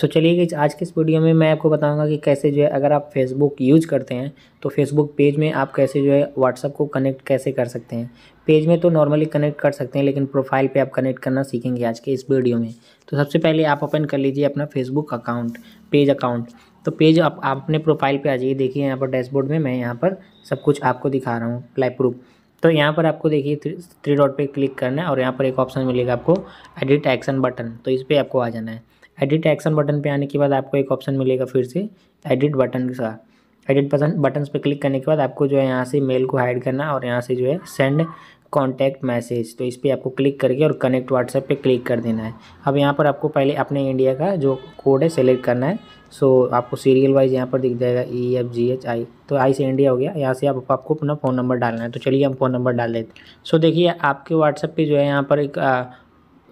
सो चलिए कि आज के इस वीडियो में मैं आपको बताऊंगा कि कैसे जो है अगर आप फेसबुक यूज करते हैं तो फेसबुक पेज में आप कैसे जो है व्हाट्सअप को कनेक्ट कैसे कर सकते हैं पेज में तो नॉर्मली कनेक्ट कर सकते हैं लेकिन प्रोफाइल पे आप कनेक्ट करना सीखेंगे आज के इस वीडियो में तो सबसे पहले आप ओपन कर लीजिए अपना फेसबुक अकाउंट पेज अकाउंट तो पेज आप, आप अपने प्रोफाइल पर आ जाइए देखिए यहाँ पर डैशबोर्ड में मैं यहाँ पर सब कुछ आपको दिखा रहा हूँ लाइव प्रूफ तो यहाँ पर आपको देखिए थ्री डॉट पर क्लिक करना है और यहाँ पर एक ऑप्शन मिलेगा आपको एडिट एक्शन बटन तो इस पर आपको आ जाना है एडिट एक्शन बटन पे आने के बाद आपको एक ऑप्शन मिलेगा फिर से एडिट बटन के साथ एडिट बटन बटन पर क्लिक करने के बाद आपको जो है यहाँ से मेल को हाइड करना और यहाँ से जो है सेंड कॉन्टैक्ट मैसेज तो इस पर आपको क्लिक करके और कनेक्ट व्हाट्सएप पे क्लिक कर देना है अब यहाँ पर आपको पहले अपने इंडिया का जो कोड है सेलेक्ट करना है सो आपको सीरियल वाइज यहाँ पर दिख जाएगा E F G H I तो आई से इंडिया हो गया यहाँ से आप आपको अपना फ़ोन नंबर डालना है तो चलिए हम फ़ोन नंबर डाल देते हैं सो देखिए आपके व्हाट्सएप पे जो है यहाँ पर एक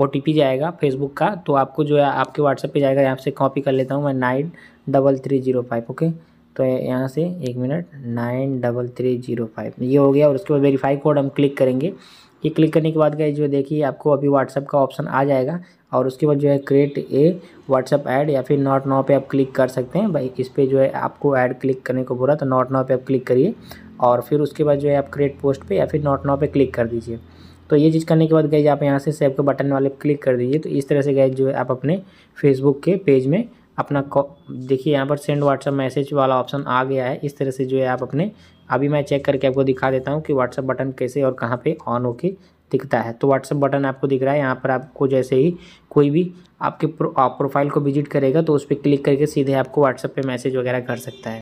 ओ जाएगा फेसबुक का तो आपको जो है आपके व्हाट्सएप पे जाएगा यहाँ से कॉपी कर लेता हूँ मैं nine double three zero five okay तो यहाँ से एक minute nine double three zero five ये हो गया और उसके बाद वेरीफाई कोड हम क्लिक करेंगे ये क्लिक करने के बाद गए जो देखिए आपको अभी व्हाट्सअप का ऑप्शन आ जाएगा और उसके बाद जो है क्रिएट ए व्हाट्सअप ऐड या फिर नॉट नाव पे आप क्लिक कर सकते हैं भाई इस पर जो है आपको ऐड क्लिक करने को बोला तो नॉट नाव पे आप क्लिक करिए और फिर उसके बाद जो है आप क्रिएट पोस्ट पे या फिर नॉट नाव पे क्लिक कर दीजिए तो ये चीज़ करने के बाद गए आप यहाँ से सेव के बटन वाले क्लिक कर दीजिए तो इस तरह से गए जो है आप अपने फेसबुक के पेज में अपना देखिए यहाँ पर सेंड व्हाट्सअप मैसेज वाला ऑप्शन आ गया है इस तरह से जो है आप अपने अभी मैं चेक करके आपको दिखा देता हूँ कि व्हाट्सअप बटन कैसे और कहाँ पे ऑन होके दिखता है तो व्हाट्सअप बटन आपको दिख रहा है यहाँ पर आपको जैसे ही कोई भी आपके प्रो, आप प्रोफाइल को विजिट करेगा तो उस पर क्लिक करके सीधे आपको व्हाट्सअप पे मैसेज वगैरह कर सकता है